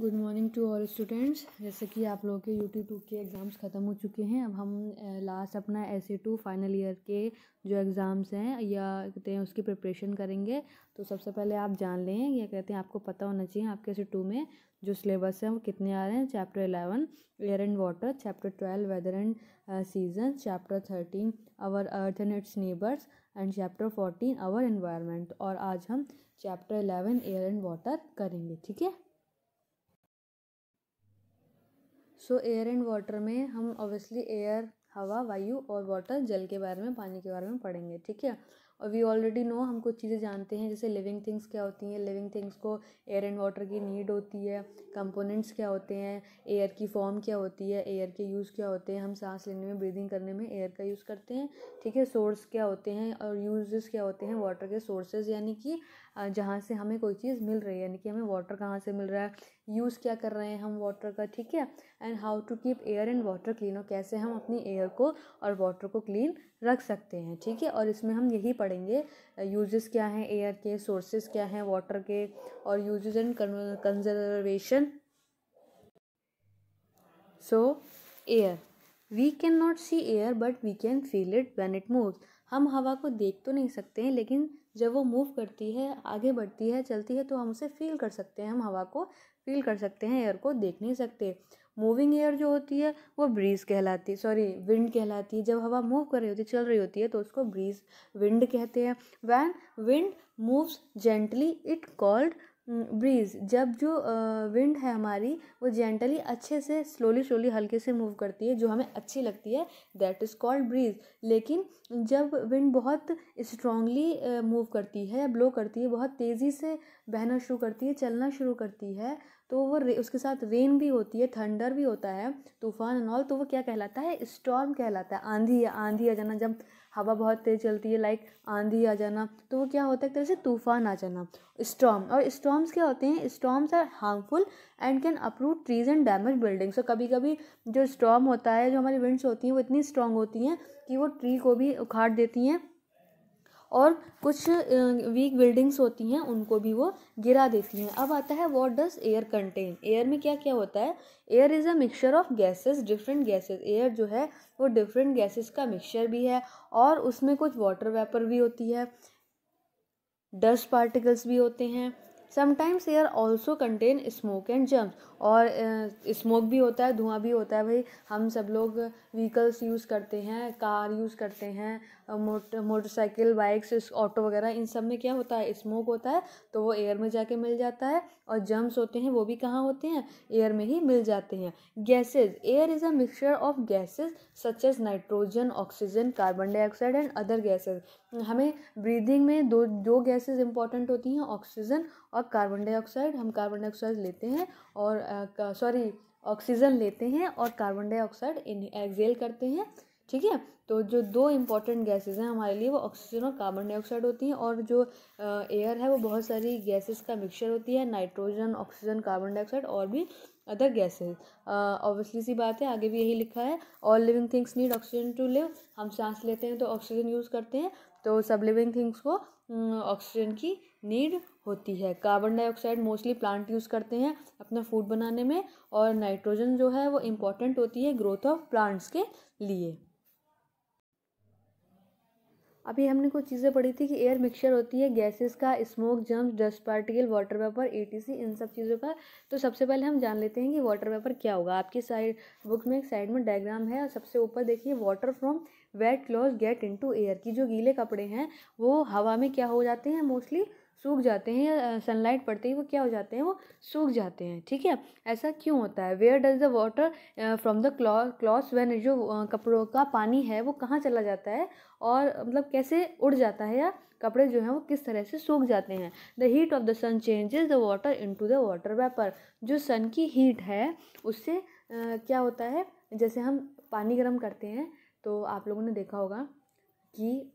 Good morning to all students जैसे कि आप लोगों के यू टी टू के एग्ज़ाम्स ख़त्म हो चुके हैं अब हम लास्ट अपना S A two final year के जो एग्ज़ाम्स हैं या कहते हैं उसकी प्रिपरेशन करेंगे तो सबसे पहले आप जान लें या कहते हैं आपको पता होना चाहिए आपके एस ए टू में जो सिलेबस हैं वो कितने आ रहे हैं chapter eleven air and water chapter twelve weather and season chapter thirteen our earth and its neighbours and chapter fourteen our environment और आज हम chapter eleven air and water करेंगे ठीक है सो एयर एंड वाटर में हम ऑब्वियसली एयर हवा वायु और वाटर जल के बारे में पानी के बारे में पढ़ेंगे ठीक है और वी ऑलरेडी नो हम कुछ चीज़ें जानते हैं जैसे लिविंग थिंग्स क्या होती हैं लिविंग थिंग्स को एयर एंड वाटर की नीड होती है कंपोनेंट्स क्या होते हैं एयर की फॉर्म क्या होती है एयर के यूज़ क्या होते हैं हम सांस लेने में ब्रीदिंग करने में एयर का यूज़ करते हैं ठीक है सोर्स क्या होते हैं और यूजेस क्या होते हैं वाटर के सोर्सेज यानी कि जहाँ से हमें कोई चीज़ मिल रही है यानी कि हमें वाटर कहाँ से मिल रहा है यूज़ क्या कर रहे हैं हम वाटर का ठीक है and how to keep air and water clean और कैसे हम अपनी एयर को और वाटर को क्लीन रख सकते हैं ठीक है और इसमें हम यही पढ़ेंगे यूजेस uh, क्या हैं एयर के सोर्सेज क्या हैं वाटर के और uses and conservation so air we can not see air but we can feel it when it move हम हवा को देख तो नहीं सकते हैं लेकिन जब वो मूव करती है आगे बढ़ती है चलती है तो हम उसे फील कर सकते हैं हम हवा को फील कर सकते हैं एयर को देख नहीं सकते मूविंग एयर जो होती है वो ब्रीज़ कहलाती है सॉरी विंड कहलाती है जब हवा मूव कर रही होती है चल रही होती है तो उसको ब्रीज़ विंड कहते हैं when wind moves gently it called breeze hmm, जब जो विंड है हमारी वो जेंटली अच्छे से स्लोली स्लोली हल्के से मूव करती है जो हमें अच्छी लगती है दैट इज़ कॉल्ड ब्रीज़ लेकिन जब विंड बहुत स्ट्रांगली मूव करती है ब्लो करती है बहुत तेज़ी से बहना शुरू करती है चलना शुरू करती है तो वो उसके साथ रेन भी होती है थंडर भी होता है तूफान एंड ऑल तो वो क्या कहलाता है स्टॉर्म कहलाता है आंधी या आंधी या जाना जब हवा बहुत तेज़ चलती है लाइक आंधी आ जाना तो वो क्या होता है एक तरह से तूफान आ जाना स्टॉम और स्टॉम्स क्या होते हैं storms are harmful and can uproot trees and damage buildings और कभी कभी जो स्टॉम होता है जो हमारी विंड्स होती हैं वो इतनी स्ट्रॉन्ग होती हैं कि वो ट्री को भी उखाड़ देती हैं और कुछ वीक बिल्डिंग्स होती हैं उनको भी वो गिरा देती हैं अब आता है what does air contain air में क्या क्या होता है air is a mixture of gases different gases air जो है वो डिफरेंट गैसेस का मिक्सचर भी है और उसमें कुछ वाटर वेपर भी होती है डस्ट पार्टिकल्स भी होते हैं sometimes air also contain smoke and germs और स्मोक भी होता है धुआं भी होता है भाई हम सब लोग व्हीकल्स यूज़ करते हैं कार यूज़ करते हैं मोट मोटरसाइकिल बाइक्स ऑटो वगैरह इन सब में क्या होता है स्मोक होता है तो वो एयर में जाके मिल जाता है और जम्स होते हैं वो भी कहाँ होते हैं एयर में ही मिल जाते हैं gases air is a mixture of gases such as nitrogen oxygen carbon dioxide and other gases हमें ब्रीदिंग में दो दो गैसेस इंपॉर्टेंट होती हैं ऑक्सीजन और कार्बन डाइऑक्साइड हम कार्बन डाइऑक्साइड लेते हैं और सॉरी ऑक्सीजन लेते हैं और कार्बन डाइऑक्साइड एक्जेल करते हैं ठीक है तो जो दो इम्पॉर्टेंट गैसेस हैं हमारे लिए वो ऑक्सीजन और कार्बन डाइऑक्साइड होती हैं और जो एयर है वो बहुत सारी गैसेस का मिक्सचर होती है नाइट्रोजन ऑक्सीजन कार्बन डाइऑक्साइड और भी अदर गैसेस ऑब्वियसली सी बात है आगे भी यही लिखा है all living things need oxygen to live हम सांस लेते हैं तो ऑक्सीजन यूज़ करते हैं तो सब लिविंग थिंग्स को ऑक्सीजन की नीड होती है carbon dioxide mostly plant use करते हैं अपना फूड बनाने में और नाइट्रोजन जो है वो इम्पॉर्टेंट होती है ग्रोथ ऑफ प्लांट्स के लिए अभी हमने कुछ चीज़ें पढ़ी थी कि एयर मिक्सचर होती है गैसेस का smoke germs dust particle water vapour ए इन सब चीज़ों का तो सबसे पहले हम जान लेते हैं कि वाटर वेपर क्या होगा आपकी साइड बुक में एक साइड में डायग्राम है और सबसे ऊपर देखिए water from wet cloth get into air कि जो गीले कपड़े हैं वो हवा में क्या हो जाते हैं मोस्टली सूख जाते हैं सनलाइट पड़ते ही वो क्या हो जाते हैं वो सूख जाते हैं ठीक है ऐसा क्यों होता है where does the water from the cloth when जो कपड़ों का पानी है वो कहाँ चला जाता है और मतलब कैसे उड़ जाता है या कपड़े जो हैं वो किस तरह से सूख जाते हैं the heat of the sun changes the water into the water vapour जो सन की हीट है उससे uh, क्या होता है जैसे हम पानी गर्म करते हैं तो आप लोगों ने देखा होगा कि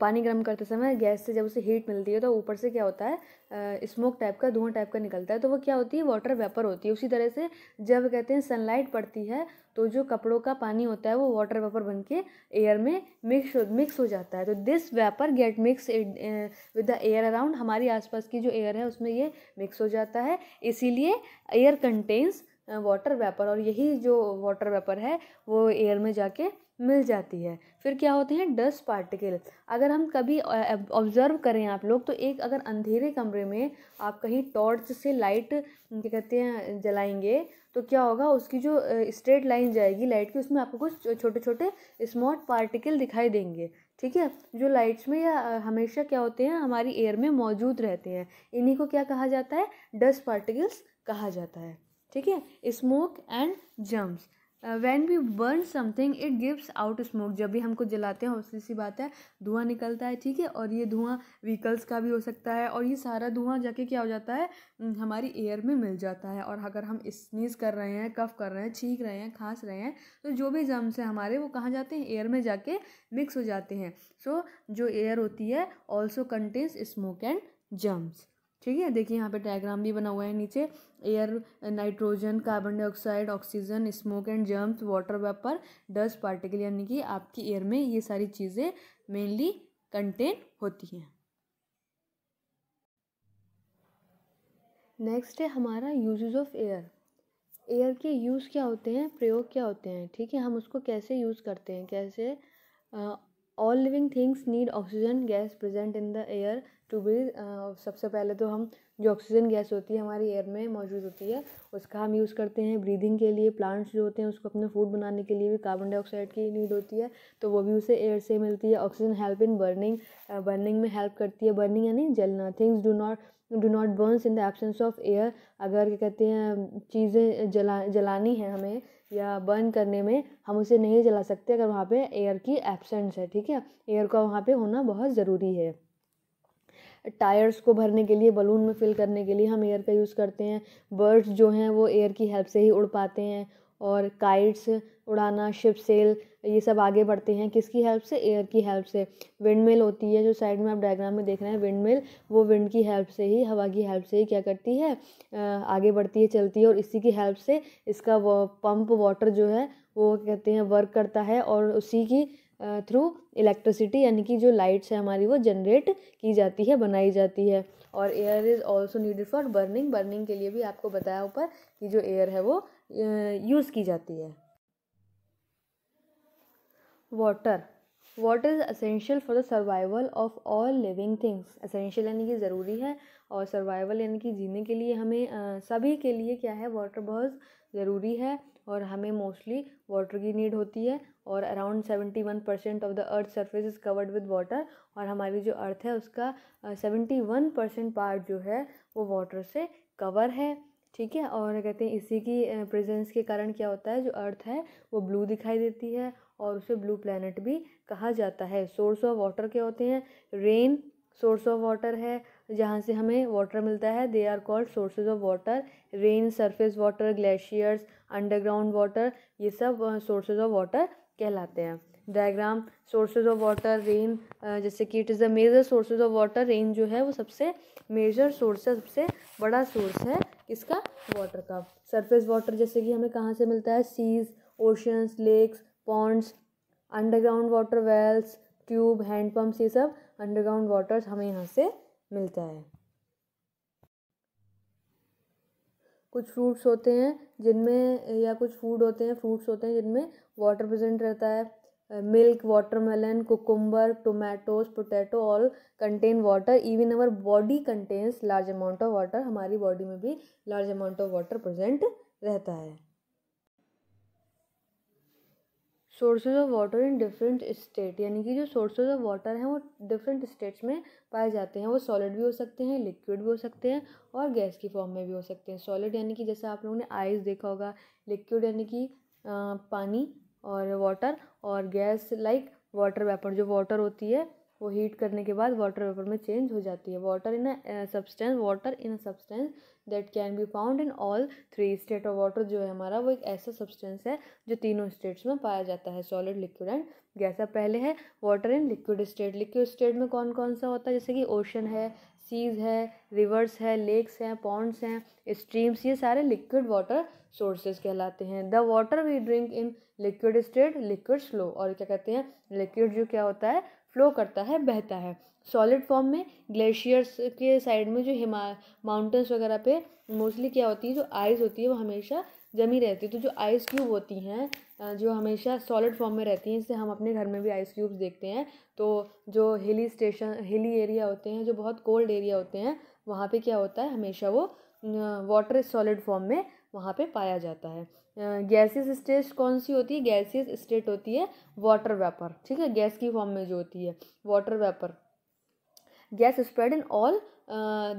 पानी गर्म करते समय गैस से जब उसे हीट मिलती है तो ऊपर से क्या होता है स्मोक टाइप का धुआं टाइप का निकलता है तो वो क्या होती है वाटर वेपर होती है उसी तरह से जब कहते हैं सनलाइट पड़ती है तो जो कपड़ों का पानी होता है वो वाटर वेपर बन के एयर में मिक्स हो मिक्स हो जाता है तो this vapour get mix with the air around हमारी आसपास की जो एयर है उसमें ये मिक्स हो जाता है इसीलिए एयर कंटेन्स वाटर वेपर और यही जो वाटर वेपर है वो एयर में जाके मिल जाती है फिर क्या होते हैं डस्ट पार्टिकल अगर हम कभी ऑब्ज़र्व करें आप लोग तो एक अगर अंधेरे कमरे में आप कहीं टॉर्च से लाइट क्या कहते हैं जलाएंगे तो क्या होगा उसकी जो स्ट्रेट लाइन जाएगी लाइट की उसमें आपको कुछ छोटे छोटे स्मॉट पार्टिकल दिखाई देंगे ठीक है जो लाइट्स में या हमेशा क्या होते हैं हमारी एयर में मौजूद रहते हैं इन्हीं को क्या कहा जाता है डस्ट पार्टिकल्स कहा जाता है ठीक है smoke and germs when we burn something it gives out smoke जब भी हमको जलाते हैं उसकी सी बात है धुआं निकलता है ठीक है और ये धुआं व्हीकल्स का भी हो सकता है और ये सारा धुआं जाके क्या हो जाता है हम्म, हमारी एयर में मिल जाता है और अगर हम स्नीज कर रहे हैं कफ कर रहे हैं छींक रहे हैं खांस रहे हैं तो जो भी जम्स हैं हमारे वो कहाँ जाते हैं एयर में जाके मिक्स हो जाते हैं सो so, जो एयर होती है also contains smoke and germs ठीक है देखिए यहाँ पे डायग्राम भी बना हुआ है नीचे air nitrogen carbon dioxide oxygen smoke and germs water vapour dust particle यानी कि आपकी एयर में ये सारी चीज़ें मेनली कंटेन होती हैं नेक्स्ट है हमारा यूजेज ऑफ एयर एयर के यूज़ क्या होते हैं प्रयोग क्या होते हैं ठीक है हम उसको कैसे यूज़ करते हैं कैसे all living things need oxygen gas present in the air to be uh, सबसे पहले तो हम जो ऑक्सीजन गैस होती है हमारी एयर में मौजूद होती है उसका हम यूज़ करते हैं ब्रीदिंग के लिए प्लांट्स जो होते हैं उसको अपने फूड बनाने के लिए भी कार्बन डाइऑक्साइड की नीड होती है तो वो भी उसे एयर से मिलती है oxygen help in burning burning में हेल्प करती है बर्निंग यानी जलना things do not do not burns in the absence of air अगर क्या कहते हैं चीज़ें जला जलानी है हमें या बर्न करने में हम उसे नहीं जला सकते अगर वहाँ पे एयर की एबसेंस है ठीक है एयर का वहाँ पे होना बहुत ज़रूरी है टायर्स को भरने के लिए बलून में फिल करने के लिए हम एयर का यूज़ करते हैं बर्ड्स जो हैं वो एयर की हेल्प से ही उड़ पाते हैं और काइट्स उड़ाना शिप सेल ये सब आगे बढ़ते हैं किसकी हेल्प से एयर की हेल्प से विंड मिल होती है जो साइड में आप डायग्राम में देख रहे हैं विंड मिल वो विंड की हेल्प से ही हवा की हेल्प से ही क्या करती है आगे बढ़ती है चलती है और इसी की हेल्प से इसका पंप वाटर जो है वो कहते हैं वर्क करता है और उसी की थ्रू इलेक्ट्रिसिटी यानी कि जो लाइट्स है हमारी वो जनरेट की जाती है बनाई जाती है और air is also needed for burning burning के लिए भी आपको बताया ऊपर कि जो एयर है वो यूज़ की जाती है water water is essential for the survival of all living things essential यानी कि ज़रूरी है और सर्वाइवल यानी कि जीने के लिए हमें सभी के लिए क्या है वाटर बहुत ज़रूरी है और हमें मोस्टली वाटर की नीड होती है और around seventy one percent of the earth surface is covered with water और हमारी जो अर्थ है उसका सेवेंटी वन परसेंट पार्ट जो है वो वाटर से कवर है ठीक है और कहते हैं इसी की प्रेजेंस के कारण क्या होता है जो अर्थ है वो ब्लू दिखाई देती है और उसे ब्लू प्लानट भी कहा जाता है सोर्स ऑफ वाटर क्या होते हैं रेन सोर्स ऑफ वाटर है जहाँ से हमें वाटर मिलता है they are called sources of water rain surface water glaciers underground water ये सब सोर्सेज ऑफ वाटर कहलाते हैं diagram sources of water rain जैसे कि it is the major sources of water rain जो है वो सबसे मेजर सोर्स है सबसे बड़ा सोर्स है इसका वाटर का सरफेस वाटर जैसे कि हमें कहाँ से मिलता है seas oceans lakes ponds underground water wells tube hand ये सब अंडरग्राउंड वाटर्स हमें यहाँ से मिलता है कुछ फ्रूट्स होते हैं जिनमें या कुछ फूड होते हैं फ्रूट्स होते हैं जिनमें वाटर प्रेजेंट रहता है milk watermelon cucumber tomatoes potato all contain water even our body contains large amount of water हमारी बॉडी में भी large amount of water present रहता है sources of water in different state यानी कि जो सोर्सेज ऑफ वाटर हैं वो डिफरेंट स्टेट्स में पाए जाते हैं वो सॉलिड भी हो सकते हैं लिक्विड भी हो सकते हैं और गैस की फॉर्म में भी हो सकते हैं सॉलिड यानी कि जैसे आप लोगों ने आइस देखा होगा लिक्विड यानी कि पानी और वाटर और गैस लाइक वाटर वेपर जो वाटर होती है वो हीट करने के बाद वाटर वेपर में चेंज हो जाती है water in a substance water in a substance that can be found in all three state of water जो है हमारा वो एक ऐसा सब्सटेंस है जो तीनों स्टेट्स में पाया जाता है सॉलिड लिक्विड एंड गैसा पहले है water in liquid state liquid state में कौन कौन सा होता है जैसे कि ओशन है सीज है रिवर्स है लेक्स हैं पॉन्ड्स हैं स्ट्रीम्स ये सारे लिक्विड वाटर सोर्सेज कहलाते हैं the water we drink in liquid state liquid slow और क्या कहते हैं लिक्विड जो क्या होता है फ्लो करता है बहता है सॉलिड फॉर्म में ग्लेशियर्स के साइड में जो हिमा माउंटेंस वगैरह पे मोस्टली क्या होती है जो आइस होती है वो हमेशा जमी रहती है तो जो आइस क्यूब होती हैं जो हमेशा सॉलिड फॉर्म में रहती हैं इससे हम अपने घर में भी आइस क्यूब्स देखते हैं तो जो हिली स्टेशन हिली एरिया होते हैं जो बहुत कोल्ड एरिया होते हैं वहाँ पर क्या होता है हमेशा वो वाटर सॉलिड फॉर्म में वहाँ पे पाया जाता है गैसियस स्टेट कौन सी होती है गैसियस स्टेट होती है वाटर वेपर ठीक है गैस की फॉर्म में जो होती है water vapour gas spread in all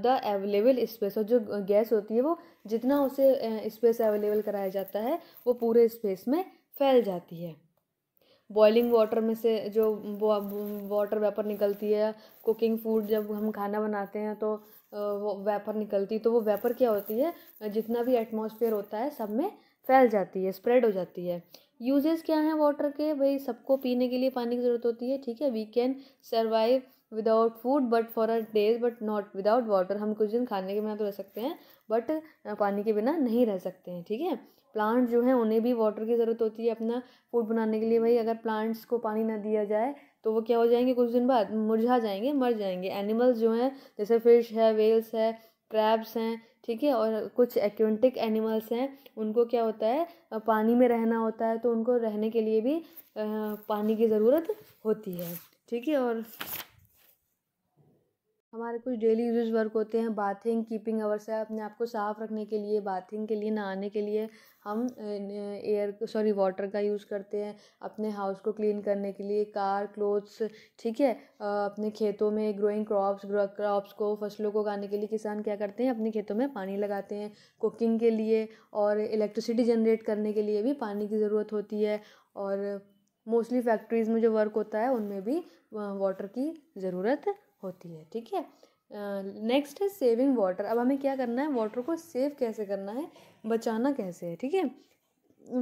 the available space और जो गैस होती है वो जितना उसे स्पेस अवेलेबल कराया जाता है वो पूरे स्पेस में फैल जाती है बॉइलिंग वाटर में से जो वाटर वेपर निकलती है कुकिंग फूड जब हम खाना बनाते हैं तो वो वेपर निकलती है तो वो वेपर क्या होती है जितना भी एटमॉस्फेयर होता है सब में फैल जाती है स्प्रेड हो जाती है यूजेस क्या हैं वाटर के भाई सबको पीने के लिए पानी की ज़रूरत होती है ठीक है we can survive without food but for a days but not without water हम कुछ दिन खाने के बिना तो रह सकते हैं बट पानी के बिना नहीं रह सकते हैं ठीक है प्लांट जो हैं उन्हें भी वाटर की ज़रूरत होती है अपना फूड बनाने के लिए भाई अगर प्लांट्स को पानी ना दिया जाए तो वो क्या हो जाएंगे कुछ दिन बाद मुरझा जाएंगे मर जाएंगे एनिमल्स जो हैं जैसे फिश है वेल्स है क्रैब्स हैं ठीक है और कुछ एक्वेंटिक एनिमल्स हैं उनको क्या होता है पानी में रहना होता है तो उनको रहने के लिए भी पानी की ज़रूरत होती है ठीक है और हमारे कुछ डेली यूज वर्क होते हैं बाथिंग कीपिंग अवर से अपने आप को साफ़ रखने के लिए बाथिंग के लिए नहाने के लिए हम एयर सॉरी वाटर का यूज़ करते हैं अपने हाउस को क्लीन करने के लिए कार क्लोथ्स ठीक है अपने खेतों में ग्रोइंग क्रॉप्स क्रॉप्स को फसलों को उगाने के लिए किसान क्या करते हैं अपने खेतों में पानी लगाते हैं कुकिंग के लिए और इलेक्ट्रिसिटी जनरेट करने के लिए भी पानी की ज़रूरत होती है और मोस्टली फैक्ट्रीज़ में जो वर्क होता है उनमें भी वाटर की ज़रूरत होती है ठीक है नेक्स्ट है सेविंग वाटर अब हमें क्या करना है वाटर को सेव कैसे करना है बचाना कैसे है ठीक है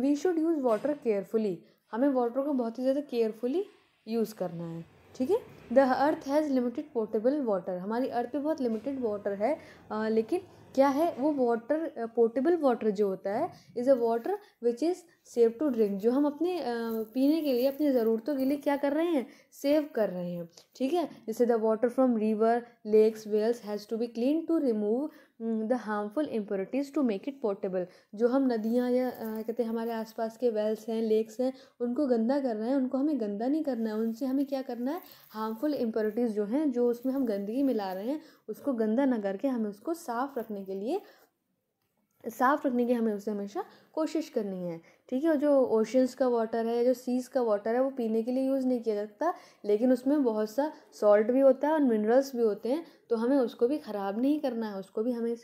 we should use water carefully हमें वाटर को बहुत ही ज़्यादा केयरफुली यूज़ करना है ठीक है the earth has limited portable water हमारी अर्थ पे बहुत लिमिटेड वाटर है आ, लेकिन क्या है वो वाटर पोर्टेबल वाटर जो होता है is a water which is safe to drink जो हम अपने पीने के लिए अपनी ज़रूरतों के लिए क्या कर रहे हैं सेव कर रहे हैं ठीक है जैसे the water from river lakes wells has to be clean to remove the harmful impurities to make it portable जो हम नदियाँ या कहते हैं हमारे आसपास के वेल्स हैं लेक्स हैं उनको गंदा कर रहे हैं उनको हमें गंदा नहीं करना है उनसे हमें क्या करना है हार्मफुल इम्प्योरिटीज़ जो हैं जो उसमें हम गंदगी मिला रहे हैं उसको गंदा ना करके हमें उसको साफ़ रखने के लिए साफ़ रखने की हमें उसे हमेशा कोशिश करनी है ठीक है और जो ओशंस का वाटर है जो सीज़ का वाटर है वो पीने के लिए यूज़ नहीं किया जाता लेकिन उसमें बहुत सा सॉल्ट भी होता है और मिनरल्स भी होते हैं तो हमें उसको भी ख़राब नहीं करना है उसको भी हमें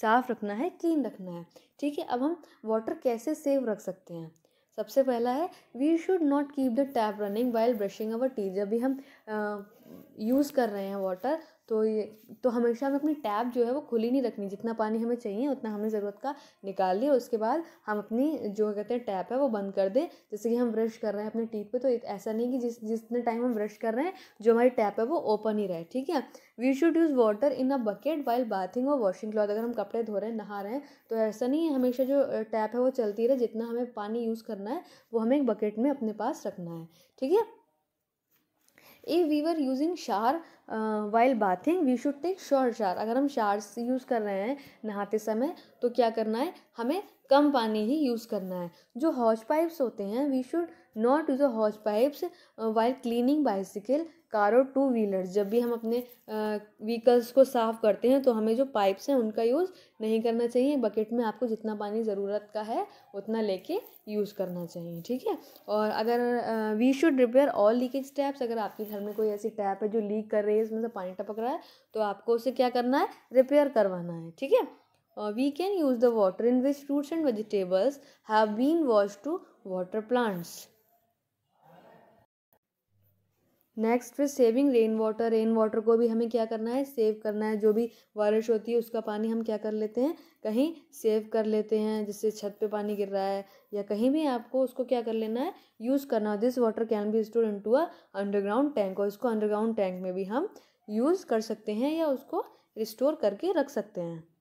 साफ़ रखना है क्लीन रखना है ठीक है अब हम वाटर कैसे सेव रख सकते हैं सबसे पहला है we should not keep the tap running while brushing our teeth जब भी हम यूज़ कर रहे हैं वाटर तो ये तो हमेशा हमें अपनी टैप जो है वो खुली नहीं रखनी जितना पानी हमें चाहिए उतना हमें ज़रूरत का निकाल लिया उसके बाद हम अपनी जो कहते हैं टैप है वो बंद कर दें जैसे कि हम ब्रश कर रहे हैं अपने टीप पे तो ऐसा नहीं कि जिस जितने टाइम हम ब्रश कर रहे हैं जो हमारी टैप है वो ओपन ही रहे ठीक है we should use water in a bucket while bathing और वॉशिंग क्लॉथ अगर हम कपड़े धो रहे हैं नहा रहे हैं तो ऐसा नहीं है हमेशा जो टैप है वो चलती रहे जितना हमें पानी यूज़ करना है वो हमें एक बकेट में अपने पास रखना है ठीक है ए we are using shower while bathing we should take sure shower अगर हम शार्स यूज कर रहे हैं नहाते समय तो क्या करना है हमें कम पानी ही यूज़ करना है जो हॉज पाइप्स होते हैं we should not use a hose pipes while cleaning bicycle car और टू व्हीलर जब भी हम अपने व्हीकल्स uh, को साफ़ करते हैं तो हमें जो पाइप्स हैं उनका यूज़ नहीं करना चाहिए बकेट में आपको जितना पानी ज़रूरत का है उतना लेके यूज़ करना चाहिए ठीक है और अगर we should repair all leakage taps अगर आपके घर में कोई ऐसी टैप है जो लीक कर रही है इसमें से पानी टपक रहा है तो आपको उसे क्या करना है रिपेयर करवाना है ठीक है uh, we can use the water in which fruits and vegetables have been washed to water plants. Next फिर saving rain water rain water को भी हमें क्या करना है सेव करना है जो भी बारिश होती है उसका पानी हम क्या कर लेते हैं कहीं सेव कर लेते हैं जैसे छत पे पानी गिर रहा है या कहीं भी आपको उसको क्या कर लेना है यूज़ करना this water can be store into a underground tank और इसको अंडरग्राउंड टैंक में भी हम यूज़ कर सकते हैं या उसको स्टोर करके रख सकते हैं